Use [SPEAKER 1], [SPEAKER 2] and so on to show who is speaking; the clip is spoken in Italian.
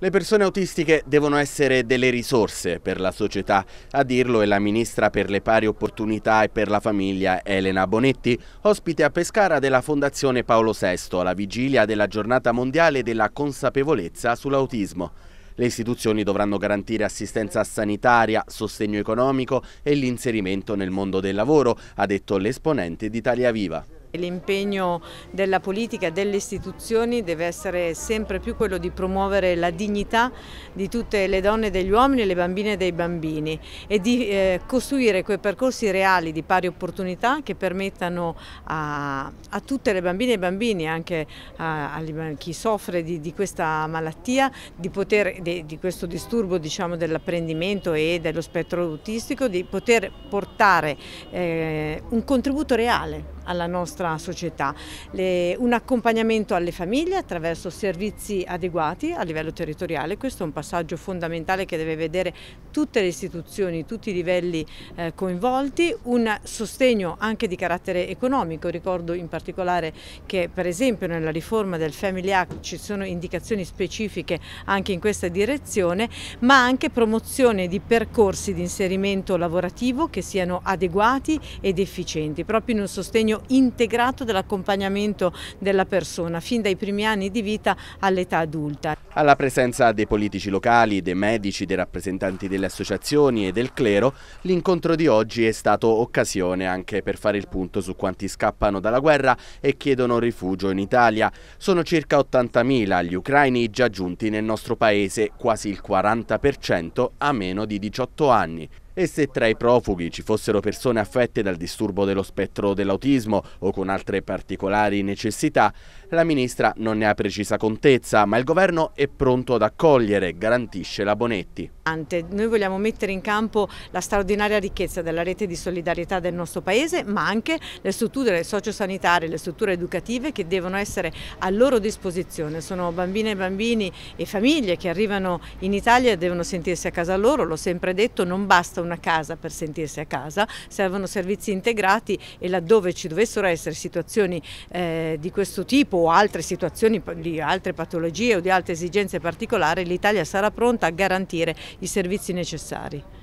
[SPEAKER 1] Le persone autistiche devono essere delle risorse per la società, a dirlo è la ministra per le pari opportunità e per la famiglia Elena Bonetti, ospite a Pescara della Fondazione Paolo VI alla vigilia della giornata mondiale della consapevolezza sull'autismo. Le istituzioni dovranno garantire assistenza sanitaria, sostegno economico e l'inserimento nel mondo del lavoro, ha detto l'esponente di Italia Viva.
[SPEAKER 2] L'impegno della politica e delle istituzioni deve essere sempre più quello di promuovere la dignità di tutte le donne e degli uomini, le bambine e dei bambini e di eh, costruire quei percorsi reali di pari opportunità che permettano a, a tutte le bambine e i bambini, anche a, a chi soffre di, di, questa malattia, di, poter, di, di questo disturbo diciamo, dell'apprendimento e dello spettro autistico, di poter portare eh, un contributo reale alla nostra società. Le, un accompagnamento alle famiglie attraverso servizi adeguati a livello territoriale, questo è un passaggio fondamentale che deve vedere tutte le istituzioni, tutti i livelli eh, coinvolti, un sostegno anche di carattere economico, ricordo in particolare che per esempio nella riforma del Family Act ci sono indicazioni specifiche anche in questa direzione, ma anche promozione di percorsi di inserimento lavorativo che siano adeguati ed efficienti, proprio in un sostegno integrato dell'accompagnamento della persona, fin dai primi anni di vita all'età adulta.
[SPEAKER 1] Alla presenza dei politici locali, dei medici, dei rappresentanti delle associazioni e del clero, l'incontro di oggi è stato occasione anche per fare il punto su quanti scappano dalla guerra e chiedono rifugio in Italia. Sono circa 80.000 gli ucraini già giunti nel nostro paese, quasi il 40% a meno di 18 anni. E se tra i profughi ci fossero persone affette dal disturbo dello spettro dell'autismo o con altre particolari necessità, la ministra non ne ha precisa contezza, ma il governo è pronto ad accogliere, garantisce la Bonetti.
[SPEAKER 2] Noi vogliamo mettere in campo la straordinaria ricchezza della rete di solidarietà del nostro Paese, ma anche le strutture sociosanitarie, le strutture educative che devono essere a loro disposizione. Sono bambine e bambini e famiglie che arrivano in Italia e devono sentirsi a casa loro, l'ho sempre detto, non basta un una casa per sentirsi a casa, servono servizi integrati e laddove ci dovessero essere situazioni eh, di questo tipo o altre situazioni di altre patologie o di altre esigenze particolari, l'Italia sarà pronta a garantire i servizi necessari.